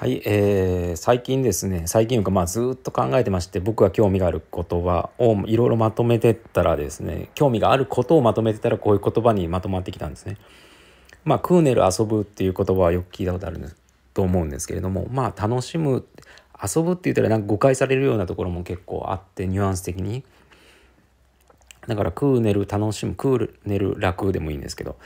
はい、えー、最近ですね最近かまあずっと考えてまして僕が興味がある言葉をいろいろまとめてったらですね興味があることをまとめてたらこういう言葉にまとまってきたんですね。まあクーネル遊ぶっていう言葉はよく聞いたことあると思うんですけれどもまあ楽しむ遊ぶって言ったらなんか誤解されるようなところも結構あってニュアンス的に。だからクーネル楽しむクーネル楽でもいいんですけど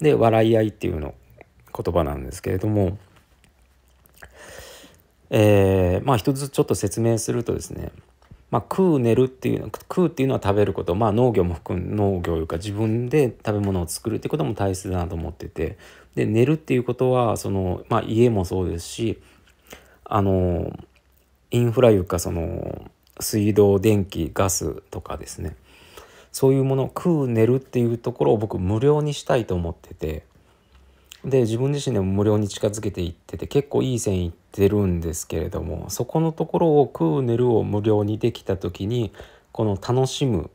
で笑い合いっていうの言葉なんですけれども。えー、まあ一つずつちょっと説明するとですね、まあ、食う寝るっていう食うっていうのは食べること、まあ、農業も含む農業いうか自分で食べ物を作るってことも大切だなと思っててで寝るっていうことはその、まあ、家もそうですしあのインフラいうかその水道電気ガスとかですねそういうものを食う寝るっていうところを僕無料にしたいと思っててで自分自身でも無料に近づけていってて結構いい線いってるんですけれどもそこのところを「食う寝る」を無料にできた時にこの「楽しむ」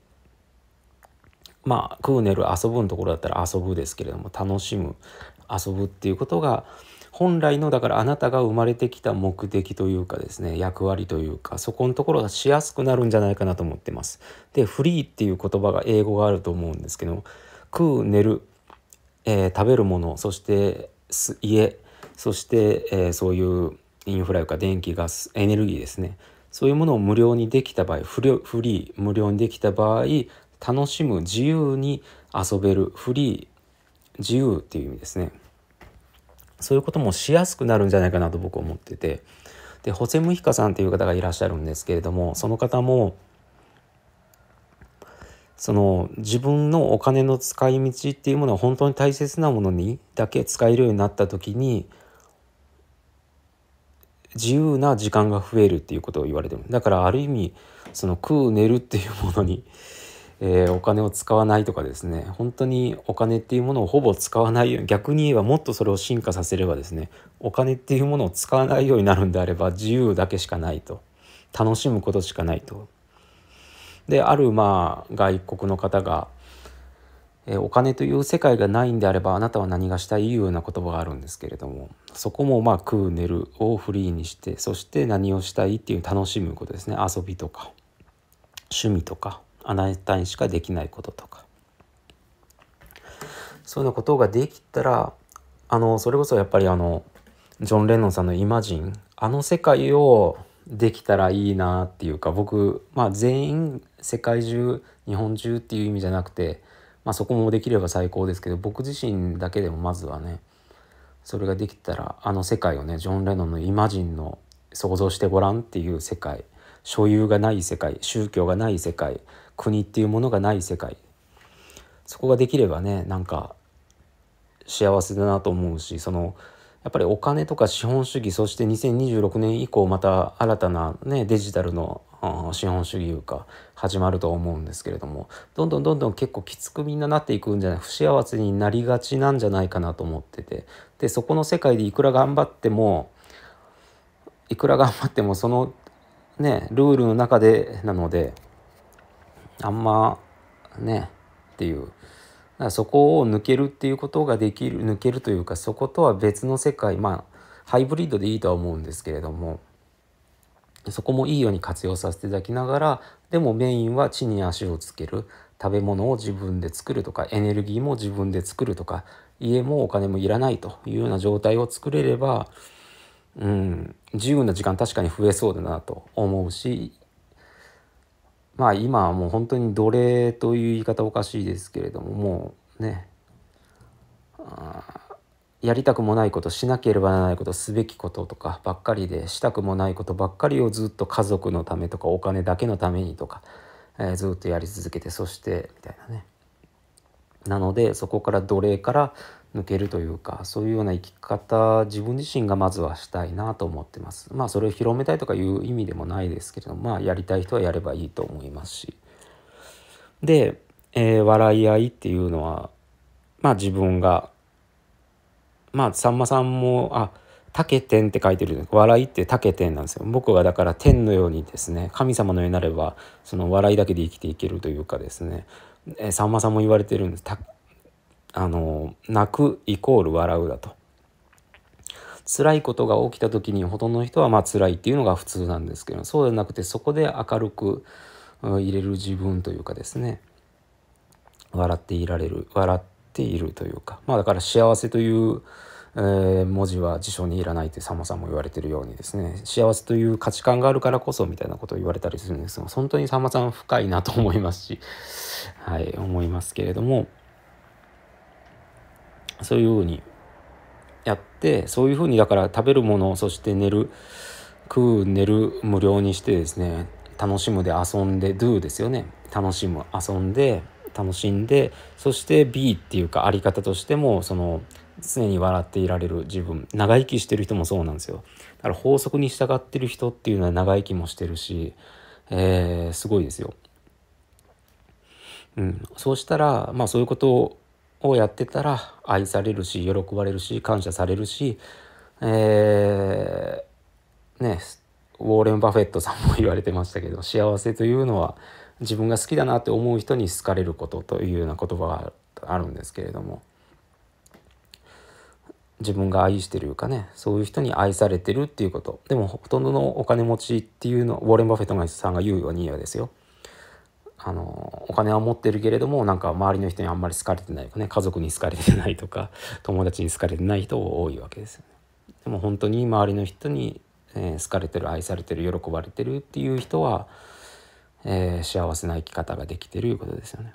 まあ「食う寝る」遊ぶのところだったら遊ぶですけれども「楽しむ」遊ぶっていうことが本来のだからあなたが生まれてきた目的というかですね役割というかそこのところがしやすくなるんじゃないかなと思ってます。で「フリー」っていう言葉が英語があると思うんですけど「食う寝る」えー、食べるものそして家そして、えー、そういうインフラとか電気ガスエネルギーですねそういうものを無料にできた場合フリー無料にできた場合楽しむ自由に遊べるフリー自由っていう意味ですねそういうこともしやすくなるんじゃないかなと僕は思っててでホセムヒカさんっていう方がいらっしゃるんですけれどもその方もその自分のお金の使い道っていうものは本当に大切なものにだけ使えるようになった時に自由な時間が増えるっていうことを言われてるだからある意味その食う寝るっていうものに、えー、お金を使わないとかですね本当にお金っていうものをほぼ使わないように逆に言えばもっとそれを進化させればですねお金っていうものを使わないようになるんであれば自由だけしかないと楽しむことしかないとであるまあ外国の方が、えお金という世界がないんであればあなたは何がしたい?」いうような言葉があるんですけれどもそこもまあ「食う寝る」をフリーにしてそして何をしたいっていう楽しむことですね遊びとか趣味とかあなたにしかできないこととかそういうようなことができたらあのそれこそやっぱりあのジョン・レノンさんの「イマジン」あの世界をできたらいいなっていうか僕、まあ、全員世界中日本中っていう意味じゃなくて、まあ、そこもできれば最高ですけど僕自身だけでもまずはねそれができたらあの世界をねジョン・レノンの「イマジン」の想像してごらんっていう世界所有がない世界宗教がない世界国っていうものがない世界そこができればねなんか幸せだなと思うしその「やっぱりお金とか資本主義そして2026年以降また新たな、ね、デジタルの資本主義いうか始まると思うんですけれどもどんどんどんどん結構きつくみんななっていくんじゃない不幸せになりがちなんじゃないかなと思っててでそこの世界でいくら頑張ってもいくら頑張ってもそのねルールの中でなのであんまねっていうらそこを抜けるっていうことができる抜けるというかそことは別の世界まあハイブリッドでいいとは思うんですけれどもそこもいいように活用させていただきながらでもメインは地に足をつける食べ物を自分で作るとかエネルギーも自分で作るとか家もお金もいらないというような状態を作れれば、うん、自由な時間確かに増えそうだなと思うしまあ今はもう本当に奴隷という言い方おかしいですけれどももうねやりたくもないことしなければならないことすべきこととかばっかりでしたくもないことばっかりをずっと家族のためとかお金だけのためにとか、えー、ずっとやり続けてそしてみたいなねなのでそこから奴隷から抜けるというかそういうような生き方自分自身がまずはしたいなと思ってますまあそれを広めたいとかいう意味でもないですけどもまあやりたい人はやればいいと思いますしで、えー、笑い合いっていうのはまあ自分がまあさんまさんもあたけって書いてる笑いって竹天なんですよ僕はだから天のようにですね神様のようになればその笑いだけで生きていけるというかですねさんまさんも言われてるんですあの泣くイコール笑うだと辛いことが起きた時にほとんどの人はまあ辛いっていうのが普通なんですけどそうでなくてそこで明るく入れる自分というかですね笑っていられる笑っているというかまあだから幸せというえー、文字は辞書にいらないってさまさんも言われてるようにですね幸せという価値観があるからこそみたいなことを言われたりするんですが本当にさんまさん深いなと思いますしはい思いますけれどもそういうふうにやってそういうふうにだから食べるものそして寝る食う寝る無料にしてですね楽しむで遊んで do ですよね楽しむ遊んで楽しんでそして B っていうかあり方としてもその常に笑っていられる自分長生きしてる人もそうなんですよだから法則に従ってる人っていうのは長生きもしてるし、えー、すごいですよ。うん、そうしたら、まあ、そういうことををやってたら愛されるし喜ばれるし感謝されるし、えー、ねウォーレン・バフェットさんも言われてましたけど幸せというのは自分が好きだなって思う人に好かれることというような言葉があるんですけれども自分が愛してるいうかねそういう人に愛されてるっていうことでもほとんどのお金持ちっていうのウォーレン・バフェットさんが言うようにはですよあのお金は持ってるけれどもなんか周りの人にあんまり好かれてないとかね家族に好かれてないとか 友達に好かれてない人多いわけですよね。でも本当に周りの人に、えー、好かれてる愛されてる喜ばれてるっていう人は、えー、幸せな生き方ができてるいうことですよね。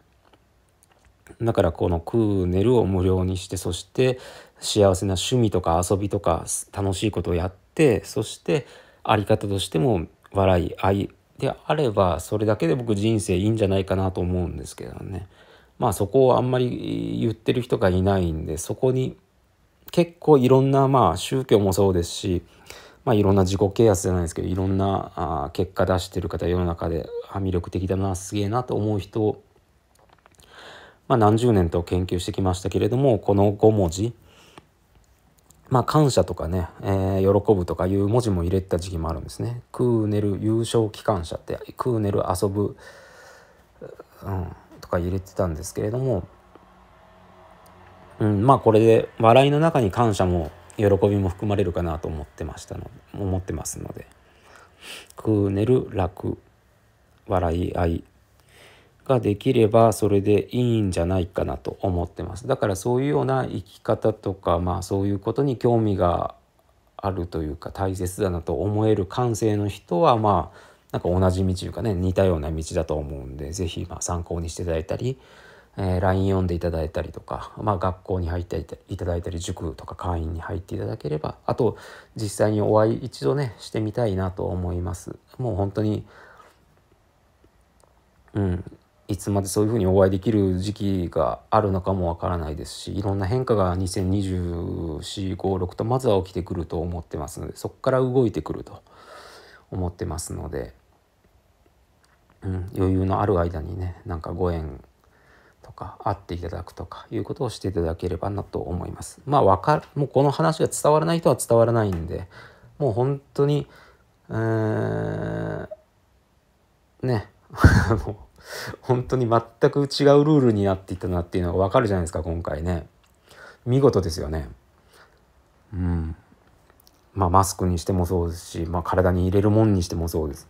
だからこのクーネルを無料にしてそして幸せな趣味とか遊びとか楽しいことをやってそして在り方としても笑い愛であればそれだけで僕人生いいんじゃないかなと思うんですけどねまあそこをあんまり言ってる人がいないんでそこに結構いろんなまあ宗教もそうですしまあ、いろんな自己啓発じゃないですけどいろんなあ結果出してる方世の中で魅力的だなすげえなと思う人を、まあ、何十年と研究してきましたけれどもこの5文字まあ、感謝とかね、えー、喜ぶとかいう文字も入れた時期もあるんですね。クーネル優勝機関車って、クーネル遊ぶ、うん、とか入れてたんですけれども、うん、まあこれで笑いの中に感謝も喜びも含まれるかなと思ってましたの思ってますので「クーネル楽笑い合いができればそれでいいんじゃないかなと思ってますだからそういうような生き方とか、まあ、そういうことに興味があるというか大切だなと思える感性の人はまあなんか同じ道というかね似たような道だと思うんで是非ま参考にしていただいたり、えー、LINE 読んでいただいたりとか、まあ、学校に入っていただいたり塾とか会員に入っていただければあと実際にお会い一度ねしてみたいなと思います。もう本当にうんいつまでそういうふうにお会いできる時期があるのかもわからないですしいろんな変化が2 0 2 4 5 6とまずは起きてくると思ってますのでそこから動いてくると思ってますので、うん、余裕のある間にねなんかご縁とか会っていただくとかいうことをしていただければなと思います。まあわかもうこの話が伝わらない人は伝わらないんでもう本当に、えー、ね 本当に全く違うルールになっていたなっていうのがわかるじゃないですか、今回ね。見事ですよね。うん。まあ、マスクにしてもそうですし、まあ、体に入れるもんにしてもそうです。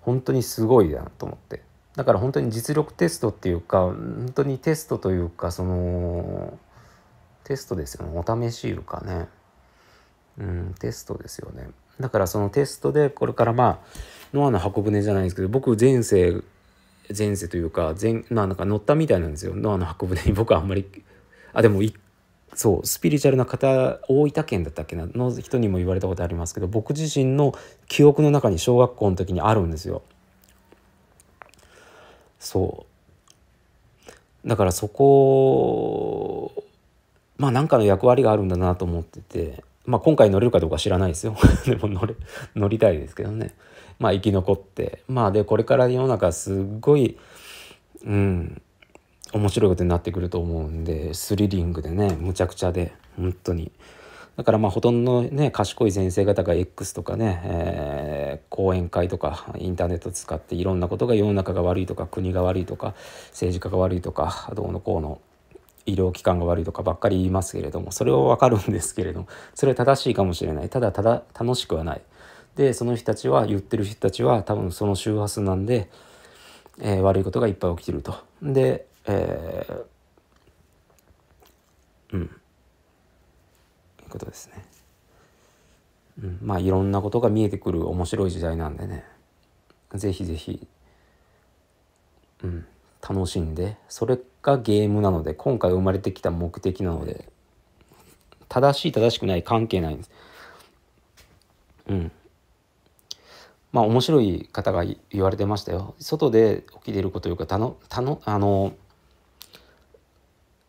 本当にすごいなと思って。だから本当に実力テストっていうか、本当にテストというか、その、テストですよね。お試しいうかね。うん、テストですよね。だからそのテストでこれからまあノアの箱舟じゃないですけど僕前世前世というか前、まあ、なんか乗ったみたいなんですよノアの箱舟に 僕はあんまりあでもそうスピリチュアルな方大分県だったっけなの人にも言われたことありますけど僕自身の記憶の中に小学校の時にあるんですよ。そうだからそこまあ何かの役割があるんだなと思ってて、まあ、今回乗れるかどうか知らないですよ でも乗れ乗りたいですけどね。まあ、生き残って、まあ、でこれから世の中すっごい、うん、面白いことになってくると思うんでスリリングでねむちゃくちゃで本当に。だからまあほとんどね賢い先生方が X とかね、えー、講演会とかインターネット使っていろんなことが世の中が悪いとか国が悪いとか政治家が悪いとかどうのこうの医療機関が悪いとかばっかり言いますけれどもそれは分かるんですけれどもそれは正しいかもしれないただただ楽しくはないでその人たちは言ってる人たちは多分その周波数なんで、えー、悪いことがいっぱい起きてると。で、えー、うんいうことですね。うん、まあいろんなことが見えてくる面白い時代なんでねぜひぜひうん楽しんでそれがゲームなので今回生まれてきた目的なので正しい正しくない関係ないんです。うんまあ面白い方が言われてましたよ外で起きていることようかたのたのあの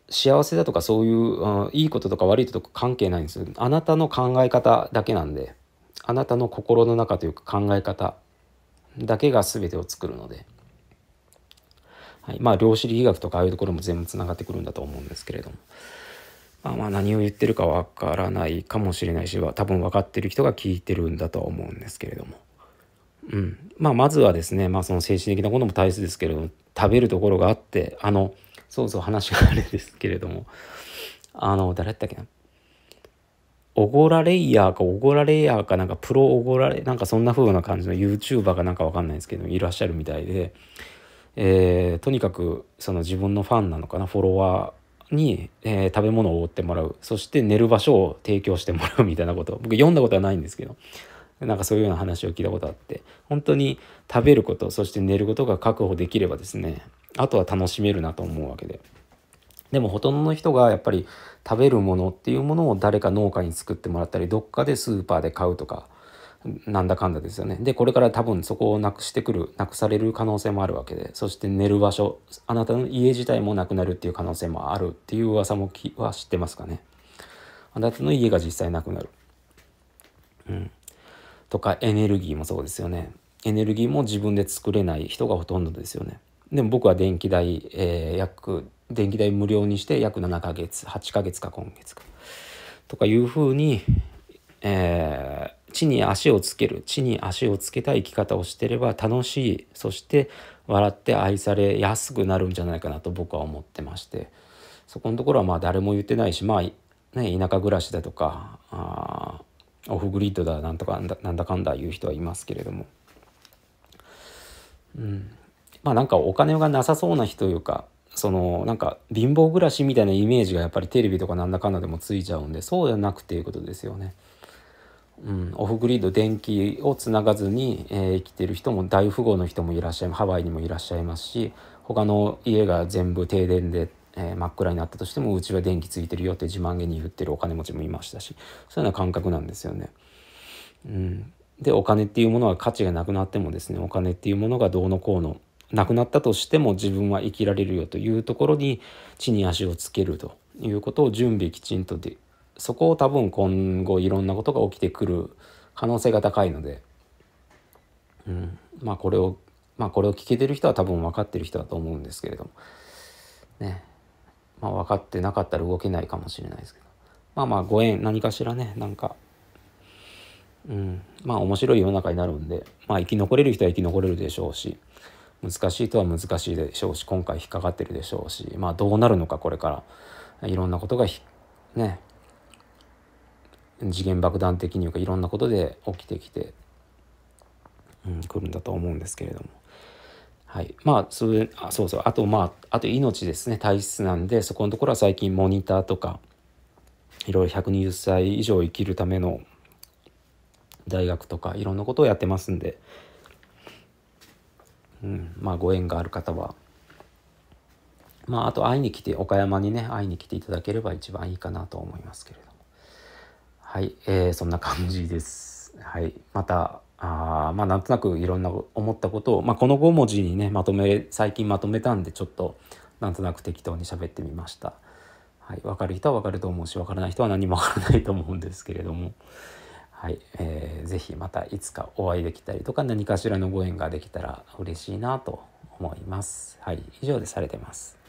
幸せだとかそういう、うん、いいこととか悪いこととか関係ないんですあなたの考え方だけなんであなたの心の中というか考え方だけが全てを作るので、はい、まあ量子力学とかああいうところも全部つながってくるんだと思うんですけれども、まあ、まあ何を言ってるかわからないかもしれないしは多分分かってる人が聞いてるんだとは思うんですけれども。うん。まあ、まずはですね、まあ、その精神的なことも大切ですけれども、食べるところがあって、あの、そうそう話があれですけれども、あの、誰だったっけな。おごられイヤーかおごられイヤーかなんかプロおごられなんかそんな風な感じの YouTuber かなんかわかんないですけどいらっしゃるみたいで、えー、とにかくその自分のファンなのかなフォロワーに、えー、食べ物を追ってもらうそして寝る場所を提供してもらうみたいなこと僕読んだことはないんですけどなんかそういうような話を聞いたことあって本当に食べることそして寝ることが確保できればですねあとは楽しめるなと思うわけででもほとんどの人がやっぱり食べるものっていうものを誰か農家に作ってもらったりどっかでスーパーで買うとかなんだかんだですよねでこれから多分そこをなくしてくるなくされる可能性もあるわけでそして寝る場所あなたの家自体もなくなるっていう可能性もあるっていう噂もきは知ってますかねあなたの家が実際なくなるうんとかエネルギーもそうですよねエネルギーも自分で作れない人がほとんどですよねでも僕は電気代、えー、約電気代無料にして約7ヶ月8ヶ月か今月かとかいうふうに、えー、地に足をつける地に足をつけた生き方をしてれば楽しいそして笑って愛されやすくなるんじゃないかなと僕は思ってましてそこのところはまあ誰も言ってないしまあね田舎暮らしだとかあオフグリッドだなんとかなんだかんだ言う人はいますけれども、うん、まあなんかお金がなさそうな人というかそのなんか貧乏暮らしみたいなイメージがやっぱりテレビとかなんだかんだでもついちゃうんでそうじゃなくていうことですよね。うん、オフグリッド電気をつながずに、えー、生きてる人も大富豪の人もいらっしゃいハワイにもいらっしゃいますし他の家が全部停電でえー、真っ暗になったとしてもうちは電気ついてるよって自慢げに言ってるお金持ちもいましたしそういうような感覚なんですよね。うん、でお金っていうものは価値がなくなってもですねお金っていうものがどうのこうのなくなったとしても自分は生きられるよというところに地に足をつけるということを準備きちんとでそこを多分今後いろんなことが起きてくる可能性が高いので、うん、まあこれをまあこれを聞けてる人は多分分かってる人だと思うんですけれどもねまあ、分かってなかったら動けないかもしれないですけどまあまあご縁何かしらねなんか、うん、まあ面白い世の中になるんで、まあ、生き残れる人は生き残れるでしょうし難しい人は難しいでしょうし今回引っかかってるでしょうし、まあ、どうなるのかこれからいろんなことがね次元爆弾的にいうかいろんなことで起きてきて、うん、来るんだと思うんですけれども。はい。まあ、それ、あそうそう。あと、まあ、あと命ですね。体質なんで、そこのところは最近モニターとか、いろいろ120歳以上生きるための大学とか、いろんなことをやってますんで、うん、まあ、ご縁がある方は、まあ、あと会いに来て、岡山にね、会いに来ていただければ一番いいかなと思いますけれども。はい、えー、そんな感じです。はい、またあまあなんとなくいろんな思ったことを、まあ、この5文字にねまとめ最近まとめたんでちょっとなんとなく適当に喋ってみました。はい、分かる人は分かると思うし分からない人は何も分からないと思うんですけれども、はいえー、ぜひまたいつかお会いできたりとか何かしらのご縁ができたら嬉しいなと思います。はい、以上でされてます。